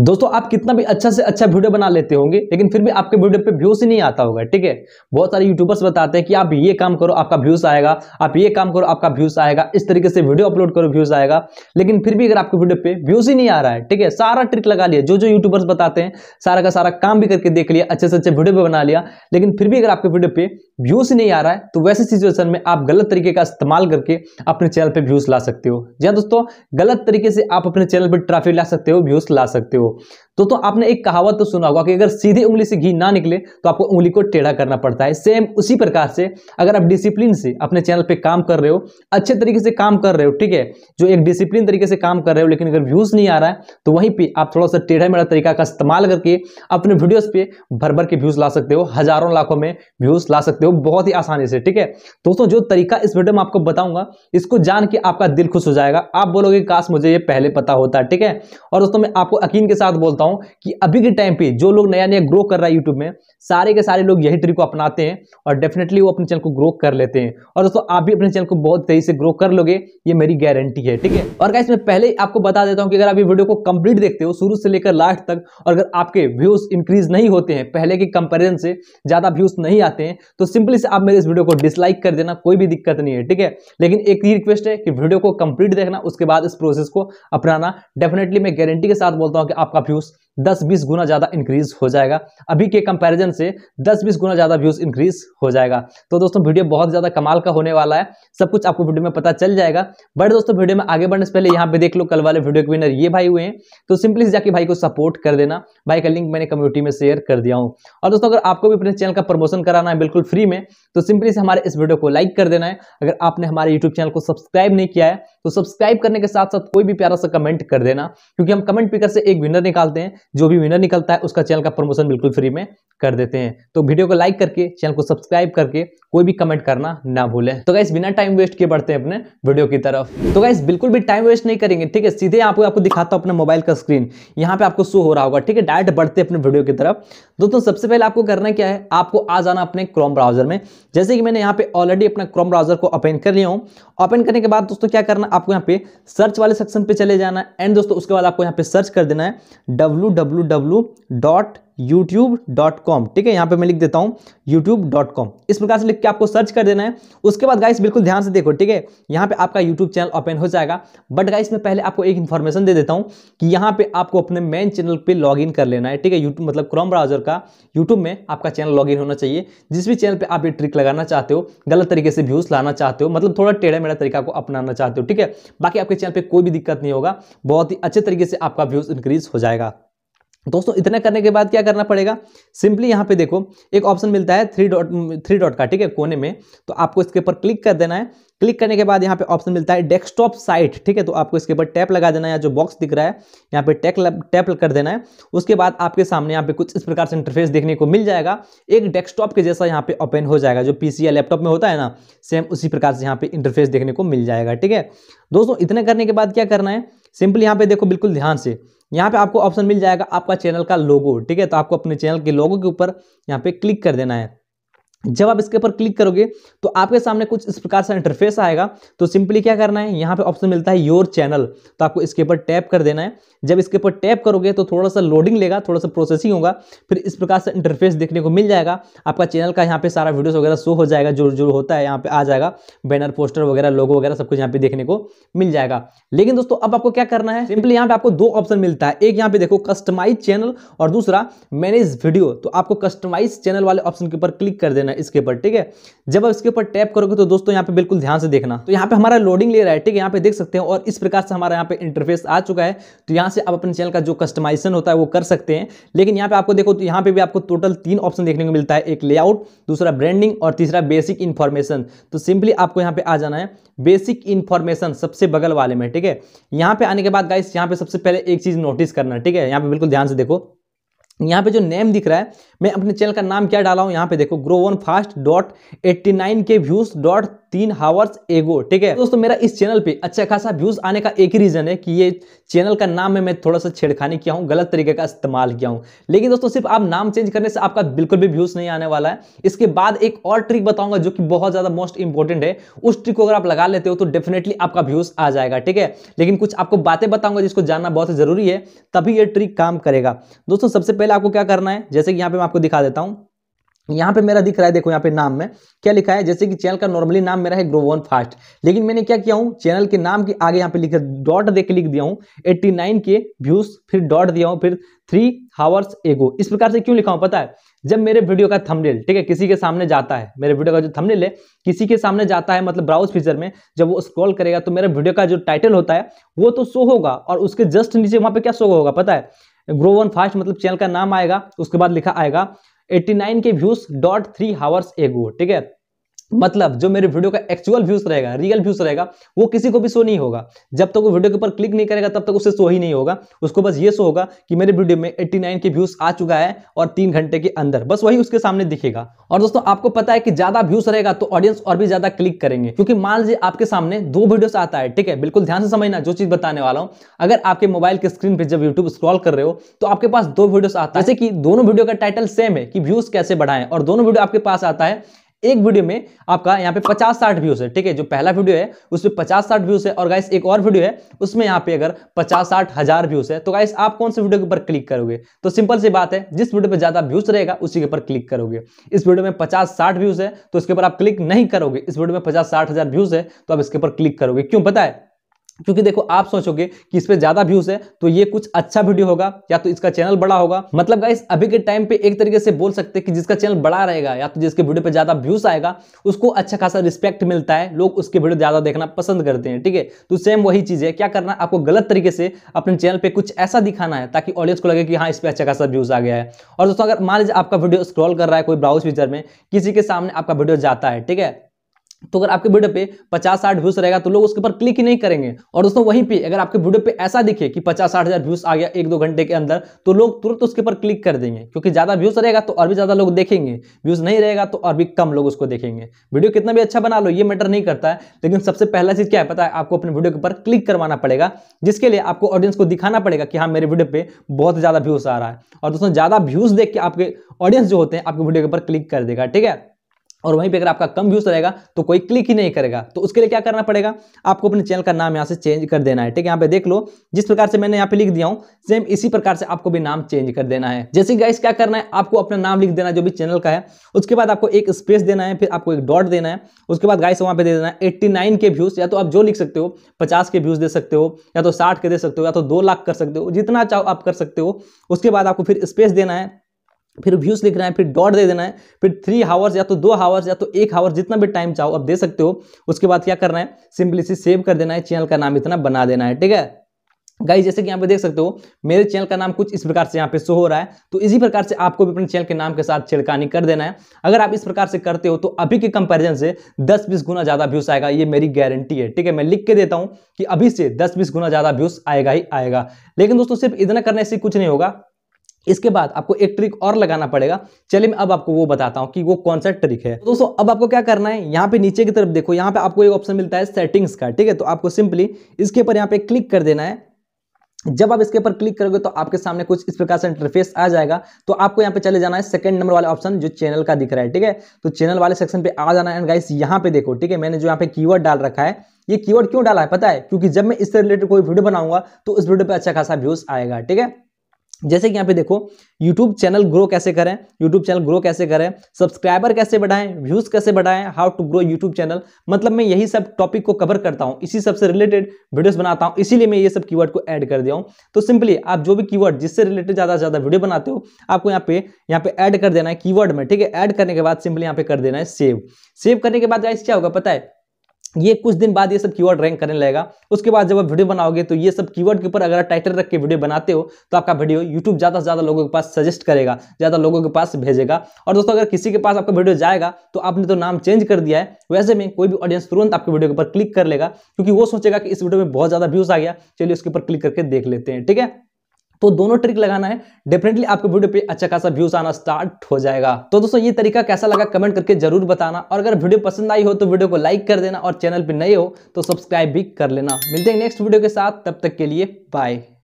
दोस्तों आप कितना भी अच्छा से अच्छा वीडियो बना लेते होंगे लेकिन फिर भी आपके वीडियो पे व्यूज ही नहीं आता होगा ठीक है बहुत सारे यूट्यूबर्स बताते हैं कि आप ये काम करो आपका व्यूज आएगा आप ये काम करो आपका व्यूज आएगा इस तरीके से वीडियो अपलोड करो व्यूज आएगा लेकिन फिर भी अगर आपके वीडियो पे व्यूज ही नहीं आ रहा है ठीक है सारा ट्रिक लगा लिया जो जो यूट्यूबर्स बताते हैं सारा का सारा काम भी करके देख लिया अच्छे से अच्छे वीडियो भी बना लिया लेकिन फिर भी अगर आपके वीडियो पे व्यूज नहीं आ रहा है तो वैसे सिचुएशन में आप गलत तरीके का इस्तेमाल करके अपने चैनल पर व्यूज ला सकते हो जी हाँ दोस्तों गलत तरीके से आप अपने चैनल पर ट्रैफिक ला सकते हो व्यूज ला सकते हो meio तो तो आपने एक कहावत तो सुना होगा कि अगर सीधे उंगली से घी ना निकले तो आपको उंगली को टेढ़ा करना पड़ता है सेम उसी प्रकार से अगर आप डिसिप्लिन से अपने चैनल पे काम कर रहे हो अच्छे तरीके से काम कर रहे हो ठीक है जो एक डिसिप्लिन तरीके से काम कर रहे हो लेकिन अगर व्यूज़ नहीं आ रहा है तो वहीं पर आप थोड़ा सा टेढ़ा मेढ़ा तरीका का इस्तेमाल करके अपने वीडियोज़ पे भर भर के व्यूज़ ला सकते हो हज़ारों लाखों में व्यूज़ ला सकते हो बहुत ही आसानी से ठीक है दोस्तों जो तरीका इस वीडियो में आपको बताऊंगा इसको जान के आपका दिल खुश हो जाएगा आप बोलोगे काश मुझे ये पहले पता होता है ठीक है और दोस्तों मैं आपको अकीन के साथ बोलता बताता हूँ कि अभी के टाइम पे जो लोग नया नया ग्रो कर रहा है यूट्यूब में सारे के सारे लोग यही ट्रिक को अपनाते हैं और डेफिनेटली वो अपने चैनल को ग्रो कर लेते हैं और दोस्तों आप भी अपने चैनल को बहुत तेजी से ग्रो कर लोगे ये मेरी गारंटी है ठीक है और क्या इसमें पहले आपको बता देता हूँ कि अगर आप ये वीडियो को कंप्लीट देखते हो शुरू से लेकर लास्ट तक और अगर आपके व्यूज इंक्रीज नहीं होते हैं पहले के कंपेरिजन से ज़्यादा व्यूज नहीं आते हैं तो सिंपली से आप मेरे इस वीडियो को डिसलाइक कर देना कोई भी दिक्कत नहीं है ठीक है लेकिन एक ही रिक्वेस्ट है कि वीडियो को कंप्लीट देखना उसके बाद इस प्रोसेस को अपनाना डेफिनेटली मैं गारंटी के साथ बोलता हूँ कि आपका व्यूज दस बीस गुना ज़्यादा इंक्रीज हो जाएगा अभी के कंपैरिजन से दस बीस गुना ज़्यादा व्यूज़ इंक्रीज हो जाएगा तो दोस्तों वीडियो बहुत ज़्यादा कमाल का होने वाला है सब कुछ आपको वीडियो में पता चल जाएगा बट दोस्तों वीडियो में आगे बढ़ने से पहले यहाँ पे देख लो कल वाले वीडियो के विनर ये भाई हुए हैं तो सिंपली जाके भाई को सपोर्ट कर देना भाई का लिंक मैंने कम्युनिटी में शेयर कर दिया हूँ और दोस्तों अगर आपको भी अपने चैनल का प्रमोशन कराना है बिल्कुल फ्री में तो सिंपली से हमारे इस वीडियो को लाइक कर देना है अगर आपने हमारे यूट्यूब चैनल को सब्सक्राइब नहीं किया है तो सब्सक्राइब करने के साथ साथ कोई भी प्यारा सा कमेंट कर देना क्योंकि हम कमेंट पिकर से एक विनर निकालते हैं जो भी विनर निकलता है उसका चैनल का प्रमोशन बिल्कुल फ्री में कर देते हैं तो वीडियो को लाइक करके चैनल को सब्सक्राइब करके कोई भी कमेंट करना ना भूलें तो गाइस बिना टाइम वेस्ट किए बढ़ते हैं अपने वीडियो की तरफ तो गाइस बिल्कुल भी टाइम वेस्ट नहीं करेंगे ठीक है सीधे आपको आपको दिखाता हूं अपने मोबाइल का स्क्रीन यहां पे आपको शो हो रहा होगा ठीक है डायरेक्ट बढ़ते अपने वीडियो की तरफ दोस्तों सबसे पहले आपको करना क्या है आपको आ जाना अपने क्रोम ब्राउजर में जैसे कि मैंने यहाँ पे ऑलरेडी अपना क्रोम ब्राउजर को ओपन कर लिया हूँ ओपन करने के बाद दोस्तों क्या करना आपको यहाँ पे सर्च वाले सेक्शन पे चले जाना एंड दोस्तों उसके बाद आपको यहाँ पे सर्च कर देना है डब्ल्यू www.youtube.com ठीक है यहां पे मैं लिख देता हूं youtube.com इस प्रकार से लिख के आपको सर्च कर देना है उसके बाद गाइस बिल्कुल ध्यान से देखो ठीक है यहां पे आपका यूट्यूब चैनल ओपन हो जाएगा बट गाइस मैं पहले आपको एक इंफॉर्मेशन दे देता हूं कि यहां पे आपको अपने मेन चैनल पे लॉगिन कर लेना है ठीक है यूट्यूब मतलब क्रोम ब्राउजर का यूट्यूब में आपका चैनल लॉगिन होना चाहिए जिस भी चैनल पर आप ये ट्रिक लगाना चाहते हो गलत तरीके से व्यूज लाना चाहते हो मतलब थोड़ा टेढ़ा मेढ़ा तरीका को अपनाना चाहते हो ठीक है बाकी आपके चैनल पर कोई भी दिक्कत नहीं होगा बहुत ही अच्छे तरीके से आपका व्यूज इंक्रीज हो जाएगा दोस्तों इतना करने के बाद क्या करना पड़ेगा सिंपली यहाँ पे देखो एक ऑप्शन मिलता है थ्री डॉट थ्री डॉट का ठीक है कोने में तो आपको इसके ऊपर क्लिक कर देना है क्लिक करने के बाद यहाँ पे ऑप्शन मिलता है डेस्कटॉप साइट ठीक है तो आपको इसके ऊपर टैप लगा देना है जो बॉक्स दिख रहा है यहाँ पे टैक टैप कर देना है उसके बाद आपके सामने यहाँ पे कुछ इस प्रकार से इंटरफेस देखने को मिल जाएगा एक डेस्कटॉप के जैसा यहाँ पे ओपन हो जाएगा जो पी या लैपटॉप में होता है ना सेम उसी प्रकार से यहाँ पे इंटरफेस देखने को मिल जाएगा ठीक है दोस्तों इतना करने के बाद क्या करना है सिंपल यहाँ पे देखो बिल्कुल ध्यान से यहाँ पे आपको ऑप्शन मिल जाएगा आपका चैनल का लोगो ठीक है तो आपको अपने चैनल के लोगो के ऊपर यहाँ पे क्लिक कर देना है जब आप इसके ऊपर क्लिक करोगे तो आपके सामने कुछ इस प्रकार सा इंटरफेस आएगा तो सिंपली क्या करना है यहाँ पे ऑप्शन मिलता है योर चैनल तो आपको इसके ऊपर टैप कर देना है जब इसके ऊपर टैप करोगे तो थोड़ा सा लोडिंग लेगा थोड़ा सा प्रोसेसिंग होगा फिर इस प्रकार से इंटरफेस देखने को मिल जाएगा आपका चैनल का यहाँ पे सारा वीडियोस वगैरह शो हो जाएगा जो जो होता है यहाँ पे आ जाएगा बैनर पोस्टर वगैरह लोगो वगैरह सब कुछ यहाँ पे देखने को मिल जाएगा लेकिन दोस्तों अब आपको क्या करना है सिंपली यहाँ पे आपको दो ऑप्शन मिलता है एक यहाँ पे देखो कस्टमाइज चैनल और दूसरा मैनेज वीडियो तो आपको कस्टमाइज चैनल वाले ऑप्शन के ऊपर क्लिक कर देना है इसके ऊपर ठीक है जब आप इसके ऊपर टैप करोगे तो दोस्तों यहाँ पे बिल्कुल ध्यान से देखना तो यहाँ पे हमारा लोडिंग ले रहा है ठीक है यहाँ पे देख सकते हैं और इस प्रकार से हमारा यहाँ पे इंटरफेस आ चुका है तो यहाँ से आप अपने चैनल का जो कस्टमाइजेशन होता है वो कर सकते हैं लेकिन यहाँ पे आपको देखो तो यहाँ पे भी आपको टोटल तीन ऑप्शन देखने को मिलता है एक लेआउट दूसरा ब्रांडिंग और तीसरा बेसिक इन्फॉर्मेशन तो सिंपली आपको यहाँ पे आ जाना है बेसिक इन्फॉर्मेशन सबसे बगल वाले में ठीक है यहाँ पे आने के बाद गाइस यहाँ पे सबसे पहले एक चीज नोटिस करना ठीक है यहाँ पे बिल्कुल ध्यान से देखो यहाँ पे जो नेम दिख रहा है मैं अपने चैनल का नाम क्या डाला हूँ यहाँ पे देखो grow one fast dot eighty nine K views dot तीन हावर्स एगो ठीक है दोस्तों मेरा इस चैनल पे अच्छा खासा व्यूज आने का एक ही रीजन है कि ये चैनल का नाम में मैं थोड़ा सा छेड़खानी किया हूँ गलत तरीके का इस्तेमाल किया हूँ लेकिन दोस्तों सिर्फ आप नाम चेंज करने से आपका बिल्कुल भी व्यूज नहीं आने वाला है इसके बाद एक और ट्रिक बताऊंगा जो कि बहुत ज्यादा मोस्ट इंपॉर्टेंट है उस ट्रिक को अगर आप लगा लेते हो तो डेफिनेटली आपका व्यूज आ जाएगा ठीक है लेकिन कुछ आपको बातें बताऊंगा जिसको जानना बहुत जरूरी है तभी यह ट्रिक काम करेगा दोस्तों सबसे पहले आपको क्या करना है जैसे कि यहाँ पे मैं आपको दिखा देता हूँ यहाँ पे मेरा दिख रहा है देखो यहाँ पे नाम में क्या लिखा है जैसे कि चैनल का नॉर्मली नाम मेरा है ग्रो वन फास्ट लेकिन मैंने क्या किया हूँ चैनल के नाम के आगे यहाँ पे लिखा डॉट देख लिख दिया हूँ 89 के व्यूज फिर डॉट दिया हूँ फिर थ्री हावर्स एगो इस प्रकार से क्यों लिखा हूँ पता है जब मेरे वीडियो का थंबनेल ठीक है किसी के सामने जाता है मेरे वीडियो का जो थंबनेल है किसी के सामने जाता है मतलब ब्राउज फीचर में जब वो स्क्रॉल करेगा तो मेरे वीडियो का जो टाइटल होता है वो तो शो होगा और उसके जस्ट नीचे वहां पे क्या शो होगा पता है ग्रो वन फास्ट मतलब चैनल का नाम आएगा उसके बाद लिखा आएगा 89 के views dot three hours ago ठीक है मतलब जो मेरे वीडियो का एक्चुअल व्यूज रहेगा रियल व्यूज रहेगा वो किसी को भी शो नहीं होगा जब तक वो वीडियो के ऊपर क्लिक नहीं करेगा तब तक उसे शो ही नहीं होगा उसको बस ये शो होगा कि मेरे वीडियो में 89 के व्यूज आ चुका है और तीन घंटे के अंदर बस वही उसके सामने दिखेगा और दोस्तों आपको पता है कि ज्यादा व्यूज रहेगा तो ऑडियंस और भी ज्यादा क्लिक करेंगे क्योंकि मान लीजिए आपके सामने दो वीडियो आता है ठीक है बिल्कुल ध्यान से समझना जो चीज बताने वाला हूँ अगर आपके मोबाइल के स्क्रीन पर जब यूट्यूब स्क्रॉल कर रहे हो तो आपके पास दो वीडियो आता है जैसे कि दोनों वीडियो का टाइटल सेम है कि व्यूज कैसे बढ़ाएं और दोनों वीडियो आपके पास आता है एक वीडियो में आपका यहाँ पे 50 साठ व्यूज है ठीक है जो पहला वीडियो है उसमें 50 साठ व्यूज है और गाइस एक और वीडियो है उसमें यहाँ पे अगर 50 साठ हजार व्यूज है तो गाइस आप कौन से वीडियो के ऊपर क्लिक करोगे तो सिंपल सी बात है जिस वीडियो पे ज्यादा व्यूज रहेगा उसी के ऊपर क्लिक करोगे इस वीडियो में पचास साठ व्यूज है तो इसके ऊपर आप क्लिक नहीं करोगे इस वीडियो में पचास साठ व्यूज है तो आप इसके ऊपर क्लिक करोगे क्यों पता है क्योंकि देखो आप सोचोगे कि इस पर ज्यादा व्यूज है तो ये कुछ अच्छा वीडियो होगा या तो इसका चैनल बड़ा होगा मतलब गाइस अभी के टाइम पे एक तरीके से बोल सकते हैं कि जिसका चैनल बड़ा रहेगा या तो जिसके वीडियो पे ज्यादा व्यूज आएगा उसको अच्छा खासा रिस्पेक्ट मिलता है लोग उसके वीडियो ज्यादा देखना पसंद करते हैं ठीक है तो सेम वही चीज है क्या करना आपको गलत तरीके से अपने चैनल पर कुछ ऐसा दिखाना है ताकि ऑडियंस को लगे कि हाँ इस पर अच्छा खासा व्यूज आ गया है और दोस्तों अगर मान लीजिए आपका वीडियो स्क्रॉल कर रहा है कोई ब्राउज फीचर में किसी के सामने आपका वीडियो जाता है ठीक है तो अगर आपके वीडियो पे पचास साठ व्यूज रहेगा तो लोग उसके ऊपर क्लिक ही नहीं करेंगे और दोस्तों वहीं पे अगर आपके वीडियो पे ऐसा दिखे कि पचास साठ हजार व्यूज आ गया एक दो घंटे के अंदर तो लोग तुरंत उसके ऊपर क्लिक कर देंगे क्योंकि ज्यादा व्यूज रहेगा तो और भी ज्यादा लोग देखेंगे व्यूज नहीं रहेगा तो और भी कम लोग उसको देखेंगे वीडियो कितना भी अच्छा बना लो ये मैटर नहीं करता है लेकिन सबसे पहला चीज क्या है पता है आपको अपने वीडियो के ऊपर क्लिक करवाना पड़ेगा जिसके लिए आपको ऑडियंस को दिखाना पड़ेगा कि हाँ मेरे वीडियो पे बहुत ज्यादा व्यूज आ रहा है और दोस्तों ज्यादा व्यूज देख के आपके ऑडियंस जो होते हैं आपके वीडियो के ऊपर क्लिक कर देगा ठीक है और वहीं पे अगर आपका कम व्यूज रहेगा तो कोई क्लिक ही नहीं करेगा तो उसके लिए क्या करना पड़ेगा आपको अपने चैनल का नाम यहाँ से चेंज कर देना है ठीक है यहाँ पे देख लो जिस प्रकार से मैंने यहाँ पे लिख दिया हूँ सेम इसी प्रकार से आपको भी नाम चेंज कर देना है जैसे गाइस क्या करना है आपको अपना नाम लिख देना जो भी चैनल का है उसके बाद आपको एक स्पेस देना है फिर आपको एक डॉट देना है उसके बाद गाइस वहाँ पे दे देना है एट्टी के व्यूज या तो आप जो लिख सकते हो पचास के व्यूज दे सकते हो या तो साठ के दे सकते हो या तो दो लाख कर सकते हो जितना चाहो आप कर सकते हो उसके बाद आपको फिर स्पेस देना है फिर व्यूज लिखना है फिर डॉट दे देना है फिर थ्री हावर्स या तो दो हावर्स या तो एक हावर जितना भी टाइम चाहो आप दे सकते हो उसके बाद क्या करना है सिंपली इसे सेव कर देना है चैनल का नाम इतना बना देना है ठीक है गाइस जैसे कि यहाँ पे देख सकते हो मेरे चैनल का नाम कुछ इस प्रकार से यहाँ पे शो हो रहा है तो इसी प्रकार से आपको भी अपने चैनल के नाम के साथ छिड़कानी कर देना है अगर आप इस प्रकार से करते हो तो अभी के कंपैरिजन से 10-20 गुना ज़्यादा व्यूज आएगा ये मेरी गारंटी है ठीक है मैं लिख के देता हूँ कि अभी से दस बीस गुना ज़्यादा व्यूज आएगा ही आएगा लेकिन दोस्तों सिर्फ इतना करने से कुछ नहीं होगा इसके बाद आपको एक ट्रिक और लगाना पड़ेगा चलिए मैं अब आपको वो बताता हूँ कि वो कौन सा ट्रिक है तो दोस्तों अब आपको क्या करना है यहाँ पे नीचे की तरफ देखो यहाँ पे आपको एक ऑप्शन मिलता है सेटिंग्स का ठीक है तो आपको सिंपली इसके ऊपर यहाँ पे क्लिक कर देना है जब आप इसके ऊपर क्लिक करोगे तो आपके सामने कुछ इस प्रकार से इंटरफेस आ जाएगा तो आपको यहाँ पे चले जाना है सेकंड नंबर वाले ऑप्शन जो चैनल का दिख रहा है ठीक है तो चैनल वाले सेक्शन पे आ जाना है एंड गाइस यहाँ पे देखो ठीक है मैंने जो यहाँ पे कीवर्ड डाल रखा है ये कीवर्ड क्यों डाला है पता है क्योंकि जब मैं इससे रिलेटेड कोई वीडियो बनाऊंगा तो उस वीडियो पर अच्छा खासा व्यूज आएगा ठीक है जैसे कि यहाँ पे देखो YouTube चैनल ग्रो कैसे करें YouTube चैनल ग्रो कैसे करें सब्सक्राइबर कैसे बढ़ाएं व्यूज कैसे बढ़ाएं how to grow YouTube channel मतलब मैं यही सब टॉपिक को कवर करता हूँ इसी सब से रिलेटेड वीडियोस बनाता हूँ इसीलिए मैं ये सब कीवर्ड को ऐड कर दिया हूँ तो सिंपली आप जो भी कीवर्ड जिससे रिलेटेड ज़्यादा से ज़्यादा वीडियो बनाते हो आपको यहाँ पे यहाँ पे ऐड कर देना है कीवर्ड में ठीक है ऐड करने के बाद सिंपली यहाँ पे कर देना है सेव सेव करने के बाद क्या होगा पता है ये कुछ दिन बाद ये सब कीवर्ड रैंक करने लगेगा उसके बाद जब आप वीडियो बनाओगे तो ये सब कीवर्ड के ऊपर अगर आप टाइटल रख के वीडियो बनाते हो तो आपका वीडियो यूट्यूब ज़्यादा से ज़्यादा लोगों के पास सजेस्ट करेगा ज़्यादा लोगों के पास भेजेगा और दोस्तों अगर किसी के पास आपका वीडियो जाएगा तो आपने तो नाम चेंज कर दिया है वैसे में कोई भी ऑडियंस तुरंत आपके वीडियो के ऊपर क्लिक कर लेगा क्योंकि वो सोचेगा कि इस वीडियो में बहुत ज़्यादा व्यूज़ आ गया चलिए उसके ऊपर क्लिक करके देख लेते हैं ठीक है तो दोनों ट्रिक लगाना है डेफिनेटली आपके वीडियो पे अच्छा खासा व्यूज आना स्टार्ट हो जाएगा तो दोस्तों ये तरीका कैसा लगा कमेंट करके जरूर बताना और अगर वीडियो पसंद आई हो तो वीडियो को लाइक कर देना और चैनल पर नए हो तो सब्सक्राइब भी कर लेना मिलते हैं नेक्स्ट वीडियो के साथ तब तक के लिए बाय